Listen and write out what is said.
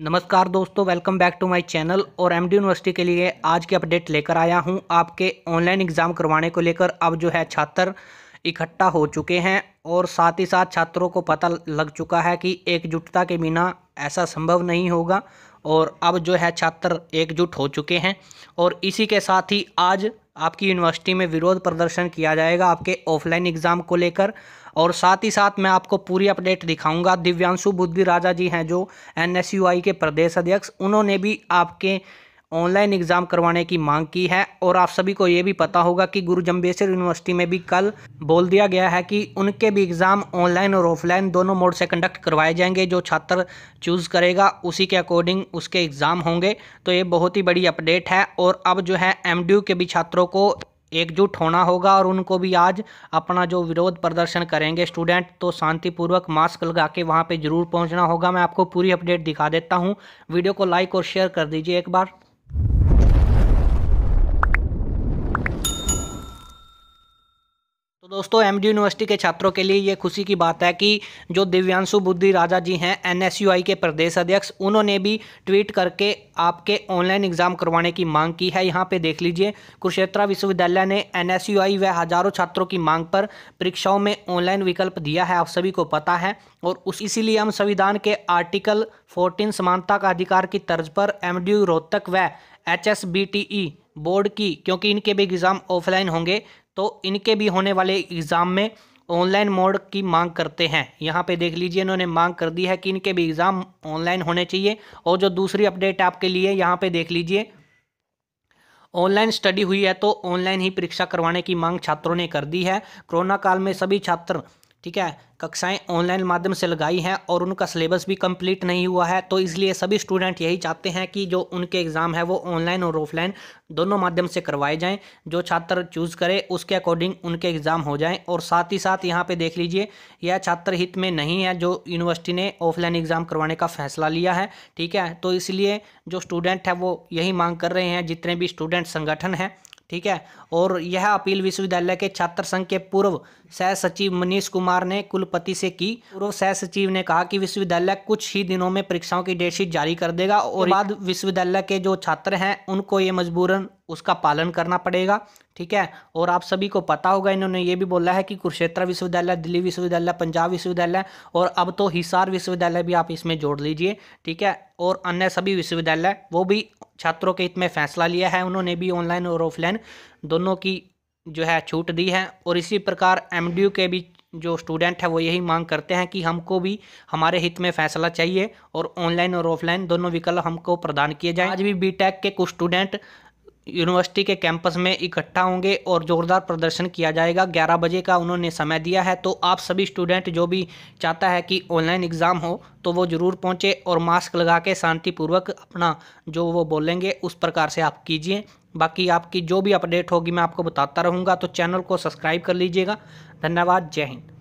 नमस्कार दोस्तों welcome back to my channel और एमडी यूनिवर्सिटी के लिए आज के अपडेट लेकर आया हूं आपके ऑनलाइन एग्ज़ाम करवाने को लेकर अब जो है छात्र इकट्ठा हो चुके हैं और साथ ही साथ छात्रों को पता लग चुका है कि एकजुटता के बिना ऐसा संभव नहीं होगा और अब जो है छात्र एकजुट हो चुके हैं और इसी के साथ ही आज आपकी यूनिवर्सिटी में विरोध प्रदर्शन किया जाएगा आपके ऑफलाइन एग्ज़ाम को लेकर और साथ ही साथ मैं आपको पूरी अपडेट दिखाऊंगा दिव्यांशु बुद्धि राजा जी हैं जो एन के प्रदेश अध्यक्ष उन्होंने भी आपके ऑनलाइन एग्ज़ाम करवाने की मांग की है और आप सभी को ये भी पता होगा कि गुरु जम्बेश्वर यूनिवर्सिटी में भी कल बोल दिया गया है कि उनके भी एग्ज़ाम ऑनलाइन और ऑफलाइन दोनों मोड से कंडक्ट करवाए जाएंगे जो छात्र चूज़ करेगा उसी के अकॉर्डिंग उसके एग्ज़ाम होंगे तो ये बहुत ही बड़ी अपडेट है और अब जो है एम के भी छात्रों को एकजुट होना होगा और उनको भी आज अपना जो विरोध प्रदर्शन करेंगे स्टूडेंट तो शांतिपूर्वक मास्क लगा के वहाँ पर जरूर पहुँचना होगा मैं आपको पूरी अपडेट दिखा देता हूँ वीडियो को लाइक और शेयर कर दीजिए एक बार दोस्तों एमडी यूनिवर्सिटी के छात्रों के लिए ये खुशी की बात है कि जो दिव्यांशु बुद्धि राजा जी हैं एनएसयूआई के प्रदेश अध्यक्ष उन्होंने भी ट्वीट करके आपके ऑनलाइन एग्जाम करवाने की मांग की है यहाँ पे देख लीजिए कुरुक्षेत्रा विश्वविद्यालय ने एनएसयूआई व हजारों छात्रों की मांग पर परीक्षाओं में ऑनलाइन विकल्प दिया है आप सभी को पता है और उस इसीलिए हम संविधान के आर्टिकल फोर्टीन समानता का अधिकार की तर्ज पर यू रोहतक व एच बोर्ड e की क्योंकि इनके भी एग्ज़ाम ऑफलाइन होंगे तो इनके भी होने वाले एग्ज़ाम में ऑनलाइन मोड की मांग करते हैं यहाँ पे देख लीजिए इन्होंने मांग कर दी है कि इनके भी एग्ज़ाम ऑनलाइन होने चाहिए और जो दूसरी अपडेट आपके लिए यहाँ पे देख लीजिए ऑनलाइन स्टडी हुई है तो ऑनलाइन ही परीक्षा करवाने की मांग छात्रों ने कर दी है कोरोना काल में सभी छात्र ठीक है कक्षाएं ऑनलाइन माध्यम से लगाई हैं और उनका सिलेबस भी कंप्लीट नहीं हुआ है तो इसलिए सभी स्टूडेंट यही चाहते हैं कि जो उनके एग्ज़ाम है वो ऑनलाइन और ऑफलाइन दोनों माध्यम से करवाए जाएं जो छात्र चूज़ करे उसके अकॉर्डिंग उनके एग्ज़ाम हो जाएं और साथ ही साथ यहाँ पे देख लीजिए यह छात्र हित में नहीं है जो यूनिवर्सिटी ने ऑफलाइन एग्ज़ाम करवाने का फैसला लिया है ठीक है तो इसलिए जो स्टूडेंट है वो यही मांग कर रहे हैं जितने भी स्टूडेंट संगठन हैं ठीक है और यह अपील विश्वविद्यालय के छात्र संघ के पूर्व सह सचिव मनीष कुमार ने कुलपति से की पूर्व सह सचिव ने कहा कि विश्वविद्यालय कुछ ही दिनों में परीक्षाओं की डेटशीट जारी कर देगा और बाद विश्वविद्यालय के जो छात्र हैं उनको ये मजबूरन उसका पालन करना पड़ेगा ठीक है और आप सभी को पता होगा इन्होंने ये भी बोला है कि कुरुक्षेत्र विश्वविद्यालय दिल्ली विश्वविद्यालय पंजाब विश्वविद्यालय और अब तो हिसार विश्वविद्यालय भी आप इसमें जोड़ लीजिए ठीक है और अन्य सभी विश्वविद्यालय वो भी छात्रों के हित में फैसला लिया है उन्होंने भी ऑनलाइन और ऑफलाइन दोनों की जो है छूट दी है और इसी प्रकार एम के भी जो स्टूडेंट है वो यही मांग करते हैं कि हमको भी हमारे हित में फैसला चाहिए और ऑनलाइन और ऑफलाइन दोनों विकल्प हमको प्रदान किए जाएं आज भी बीटेक के कुछ स्टूडेंट यूनिवर्सिटी के कैंपस में इकट्ठा होंगे और ज़ोरदार प्रदर्शन किया जाएगा 11 बजे का उन्होंने समय दिया है तो आप सभी स्टूडेंट जो भी चाहता है कि ऑनलाइन एग्ज़ाम हो तो वो ज़रूर पहुँचे और मास्क लगा के शांतिपूर्वक अपना जो वो बोलेंगे उस प्रकार से आप कीजिए बाकी आपकी जो भी अपडेट होगी मैं आपको बताता रहूँगा तो चैनल को सब्सक्राइब कर लीजिएगा धन्यवाद जय हिंद